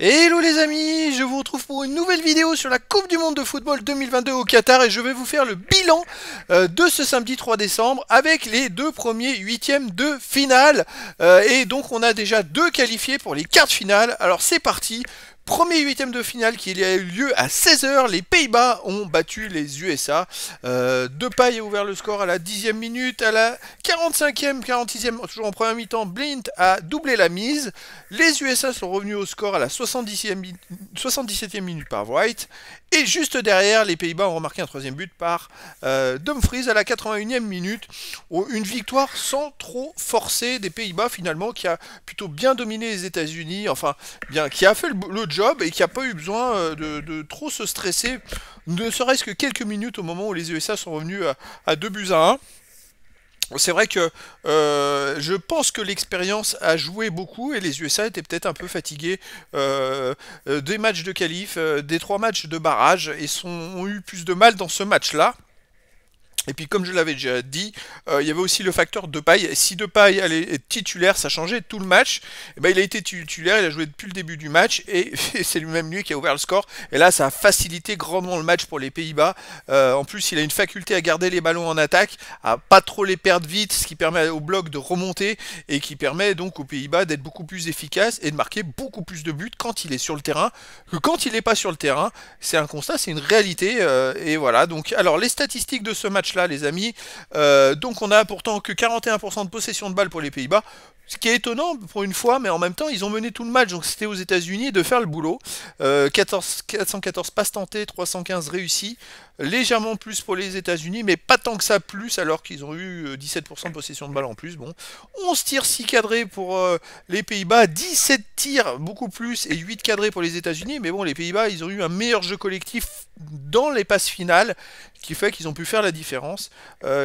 Hello les amis, je vous retrouve pour une nouvelle vidéo sur la Coupe du Monde de Football 2022 au Qatar et je vais vous faire le bilan euh, de ce samedi 3 décembre avec les deux premiers huitièmes de finale. Euh, et donc on a déjà deux qualifiés pour les quarts de finale, alors c'est parti, Premier huitième de finale qui a eu lieu à 16h, les Pays-Bas ont battu les USA. Euh, de Paille a ouvert le score à la dixième minute, à la 45e, 46e, toujours en première mi-temps, Blint a doublé la mise. Les USA sont revenus au score à la 77e minute par White. Et juste derrière, les Pays-Bas ont remarqué un troisième but par euh, Dumfries à la 81e minute. Oh, une victoire sans trop forcer des Pays-Bas finalement, qui a plutôt bien dominé les États-Unis, enfin, bien, qui a fait le, le et qui n'a pas eu besoin euh, de, trop se stresser, ne serait-ce que quelques minutes au moment où les USA e sont revenus à 2 buts à 1. C'est vrai que euh, je pense que l'expérience a joué beaucoup et les USA e étaient peut-être un peu fatigués euh, des matchs de qualif, des trois matchs de barrage et ont eu plus de mal dans ce match-là. Et puis comme je l'avais déjà dit, euh, il y avait aussi le facteur de paille. Si de paille allait être titulaire, ça changeait tout le match. Et eh ben, il a été titulaire, il a joué depuis le début du match et, c'est lui-même lui qui a ouvert le score. Et là, ça a facilité grandement le match pour les Pays-Bas. Euh, en plus, il a une faculté à garder les ballons en attaque, à pas trop les perdre vite, ce qui permet au bloc de remonter et qui permet donc aux Pays-Bas d'être beaucoup plus efficace et de marquer beaucoup plus de buts quand il est sur le terrain que quand il n'est pas sur le terrain. C'est un constat, c'est une réalité. Euh, et voilà. Donc, alors les statistiques de ce match-là les amis. Euh, donc on a pourtant que 41% de possession de balle pour les Pays-Bas ce qui est étonnant pour une fois, mais en même temps, ils ont mené tout le match, donc c'était aux États-Unis de faire le boulot. 14, euh, 414 passes tentées, 315 réussies, légèrement plus pour les États-Unis, mais pas tant que ça plus, alors qu'ils ont eu 17% euh, de possession de balle en plus. Bon, 11 tirs 6 cadrés pour euh, les Pays-Bas, 17 tirs beaucoup plus et 8 cadrés pour les États-Unis, mais bon, les Pays-Bas, ils ont eu un meilleur jeu collectif dans les passes finales, qui fait qu'ils ont pu faire la différence.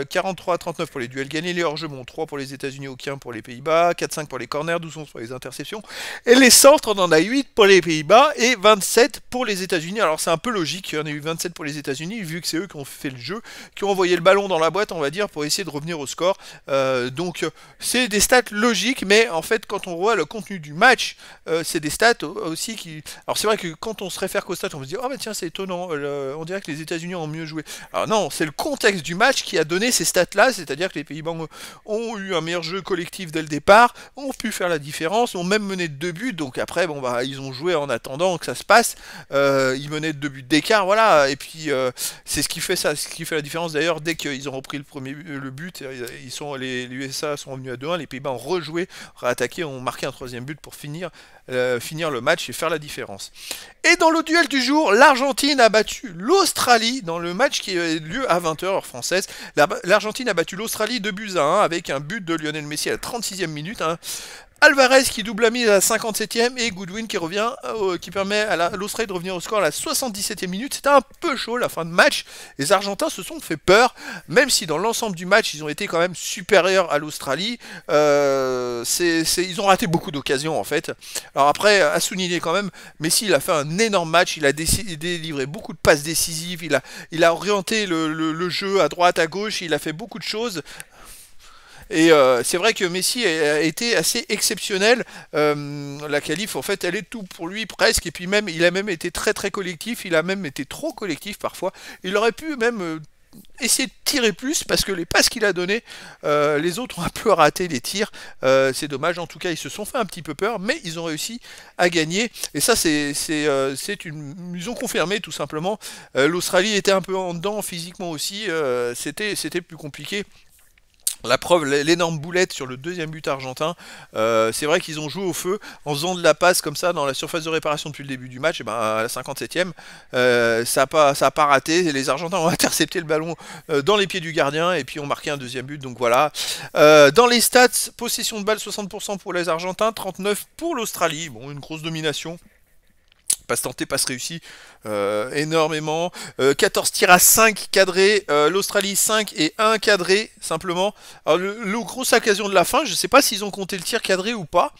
43 39 pour les duels gagnés, les hors-jeux, bon, 3 pour les États-Unis, aucun pour les Pays-Bas. 4-5 pour les corners, 12-11 pour les interceptions. Et les centres, on en a 8 pour les Pays-Bas et 27 pour les États-Unis. Alors c'est un peu logique, il y en a eu 27 pour les États-Unis, vu que c'est eux qui ont fait le jeu, qui ont envoyé le ballon dans la boîte, on va dire, pour essayer de revenir au score. Euh, donc c'est des stats logiques, mais en fait, quand on voit le contenu du match, euh, c'est des stats aussi qui. Alors c'est vrai que quand on se réfère qu'aux stats, on se dit, oh bah tiens, c'est étonnant, euh, on dirait que les États-Unis ont mieux joué. Alors non, c'est le contexte du match qui a donné ces stats-là, c'est-à-dire que les Pays-Bas ont eu un meilleur jeu collectif dès le départ ont pu faire la différence, ont même mené deux buts, donc après, bon bah ils ont joué en attendant que ça se passe, euh, ils menaient deux buts d'écart, voilà, et puis euh, c'est ce qui fait ça, ce qui fait la différence d'ailleurs, dès qu'ils ont repris le premier le but, euh, ils sont, les, USA sont revenus à 2-1, les Pays-Bas ont rejoué, réattaqué, ont marqué un troisième but pour finir euh, finir le match et faire la différence. Et dans le duel du jour, l'Argentine a battu l'Australie dans le match qui a eu lieu à 20h heure française. L'Argentine a battu l'Australie 2 buts à 1 avec un but de Lionel Messi à la 36e minute. Hein. Alvarez qui double la mise à la 57e et Goodwin qui revient, euh, qui permet à l'Australie de revenir au score à la 77e minute. C'était un peu chaud la fin de match. Les Argentins se sont fait peur, même si dans l'ensemble du match ils ont été quand même supérieurs à l'Australie. Euh, ils ont raté beaucoup d'occasions en fait. Alors après, à souligner quand même, Messi il a fait un énorme match, il a délivré beaucoup de passes décisives, il a, il a orienté le jeu à droite, à gauche, il a fait beaucoup de choses. Et euh, c'est vrai que Messi a été assez exceptionnel. Euh, la qualif, en fait, elle est tout pour lui presque. Et puis même, il a même été très très collectif. Il a même été trop collectif parfois. Il aurait pu même euh, essayer de tirer plus parce que les passes qu'il a données, les autres ont un peu raté les tirs. c'est dommage, en tout cas, ils se sont fait un petit peu peur, mais ils ont réussi à gagner. Et ça, c'est une. Ils ont confirmé tout simplement. L'Australie était un peu en dedans physiquement aussi, c'était plus compliqué. La preuve, l'énorme boulette sur le deuxième but argentin, euh, c'est vrai qu'ils ont joué au feu en faisant de la passe comme ça dans la surface de réparation depuis le début du match, et eh ben à la 57e, euh, ça n'a pas, a pas raté, et les Argentins ont intercepté le ballon euh, dans les pieds du gardien, et puis ont marqué un deuxième but, donc voilà. dans les stats, possession de balle 60% pour les Argentins, 39% pour l'Australie, bon une grosse domination passe tenté, pas réussi, euh, énormément. 14 euh, tirs à 5 cadrés, euh, l'Australie 5 et 1 cadré, simplement. Alors, le, gros grosse occasion de la fin, je sais pas s'ils ont compté le tir cadré ou pas.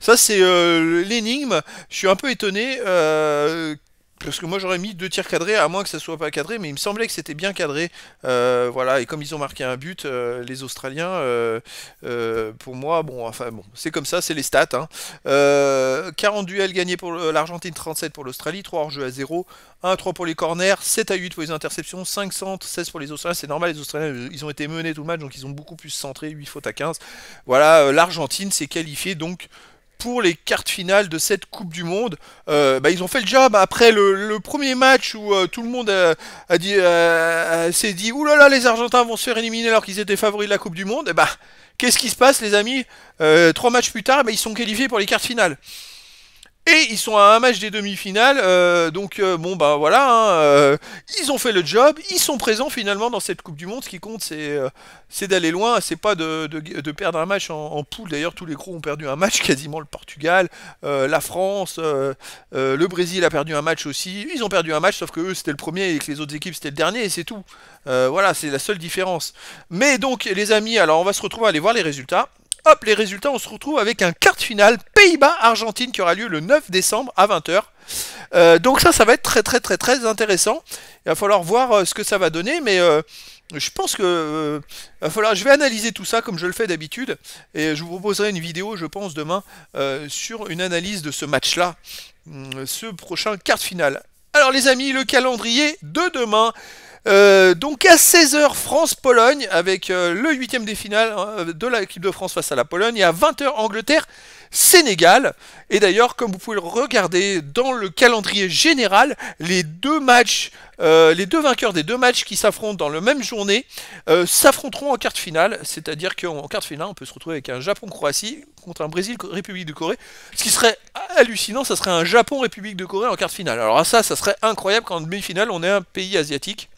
Ça, c'est euh, l'énigme. Je suis un peu étonné parce que moi j'aurais mis deux tirs cadrés, à moins que ça soit pas cadré, mais il me semblait que c'était bien cadré. Euh, voilà, et comme ils ont marqué un but, euh, les Australiens, euh, pour moi, bon, enfin bon, c'est comme ça, c'est les stats. 40 hein. duels gagnés pour l'Argentine, 37 pour l'Australie, 3 hors-jeu à 0, 1 à 3 pour les corners, 7 à 8 pour les interceptions, 5 centres, 16 pour les Australiens. C'est normal, les Australiens, ils ont été menés tout le match, donc ils ont beaucoup plus centré, 8 fautes à 15. Voilà, l'Argentine s'est qualifiée donc pour les cartes finales de cette Coupe du Monde. Euh, bah, ils ont fait le job. Après le, premier match où euh, tout le monde euh, a, dit, s'est dit Oulala, là là, les Argentins vont se faire éliminer alors qu'ils étaient favoris de la Coupe du Monde. Et eh bah, qu'est-ce qui se passe, les amis Trois matchs plus tard, bah, ils sont qualifiés pour les cartes finales. Et ils sont à un match des demi-finales, euh, donc euh, bon ben voilà, hein, euh, ils ont fait le job, ils sont présents finalement dans cette Coupe du Monde. Ce qui compte c'est d'aller loin, c'est pas de, perdre un match en, poule. D'ailleurs tous les gros ont perdu un match, quasiment le Portugal, la France, le Brésil a perdu un match aussi. Ils ont perdu un match, sauf que eux c'était le premier et que les autres équipes c'était le dernier et c'est tout. voilà, c'est la seule différence. Mais donc les amis, alors on va se retrouver à aller voir les résultats. Hop, les résultats, on se retrouve avec un quart final Pays-Bas-Argentine qui aura lieu le 9 décembre à 20h. Euh, donc ça, ça va être très très très très intéressant. Il va falloir voir euh, ce que ça va donner, mais euh, je pense que falloir. Je vais analyser tout ça comme je le fais d'habitude, et je vous proposerai une vidéo, je pense, demain sur une analyse de ce match-là, hum, ce prochain quart final Alors les amis, le calendrier de demain. Euh, donc à 16h, France-Pologne, avec euh, le huitième des finales hein, de l'équipe de France face à la Pologne, et à 20h, Angleterre-Sénégal. Et d'ailleurs, comme vous pouvez le regarder dans le calendrier général, les deux matchs, euh, les deux vainqueurs des deux matchs qui s'affrontent dans la même journée s'affronteront en quart de finale. C'est-à-dire qu'en quart de finale, on peut se retrouver avec un Japon-Croatie contre un Brésil-République de Corée. Ce qui serait hallucinant, ça serait un Japon-République de Corée en quart de finale. Alors à ça, ça serait incroyable qu'en demi-finale, on ait un pays asiatique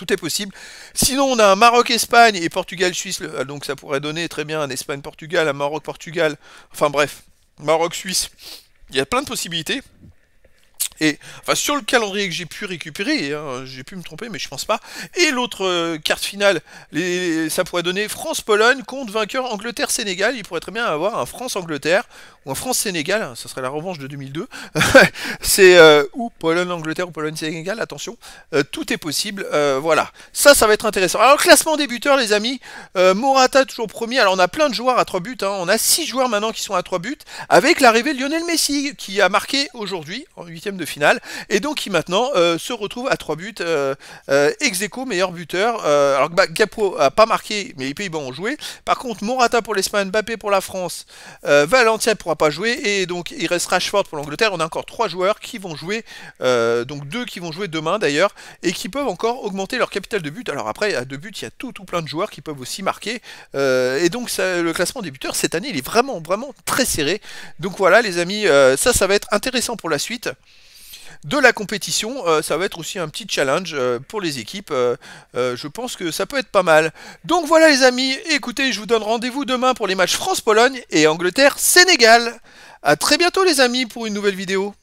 tout est possible. Sinon, on a un Maroc-Espagne et Portugal-Suisse, euh, donc ça pourrait donner très bien un Espagne-Portugal, un Maroc-Portugal, enfin bref, Maroc-Suisse. Il y a plein de possibilités enfin sur le calendrier que j'ai pu récupérer, hein, j'ai pu me tromper, mais je pense pas. Et l'autre euh, carte finale, ça pourrait donner France-Pologne contre vainqueur Angleterre-Sénégal. Il pourrait très bien avoir un France-Angleterre ou un France-Sénégal, Ce ça serait la revanche de 2002. C'est euh, ou Pologne-Angleterre ou Pologne-Sénégal, attention, euh, tout est possible. voilà, ça, ça va être intéressant. Alors classement des buteurs, les amis, Morata toujours premier. Alors on a plein de joueurs à 3 buts, hein. on a 6 joueurs maintenant qui sont à 3 buts avec l'arrivée de Lionel Messi qui a marqué aujourd'hui en huitième de finale. Et donc qui maintenant euh, se retrouve à 3 buts. Euh, euh, Execo meilleur buteur. alors que bah, Gapo a pas marqué, mais les Pays-Bas ont joué. Par contre, Morata pour l'Espagne, Mbappé pour la France, Valentia pourra pas jouer. Et donc il restera Rashford pour l'Angleterre. On a encore 3 joueurs qui vont jouer. donc 2 qui vont jouer demain d'ailleurs. Et qui peuvent encore augmenter leur capital de but. Alors après, à deux buts, il y a tout, plein de joueurs qui peuvent aussi marquer. et donc le classement des buteurs cette année, il est vraiment, vraiment très serré. Donc voilà les amis, ça, ça va être intéressant pour la suite de la compétition, euh, ça va être aussi un petit challenge euh, pour les équipes. Euh, je pense que ça peut être pas mal. Donc voilà les amis, écoutez, je vous donne rendez-vous demain pour les matchs France-Pologne et Angleterre-Sénégal. A très bientôt les amis pour une nouvelle vidéo.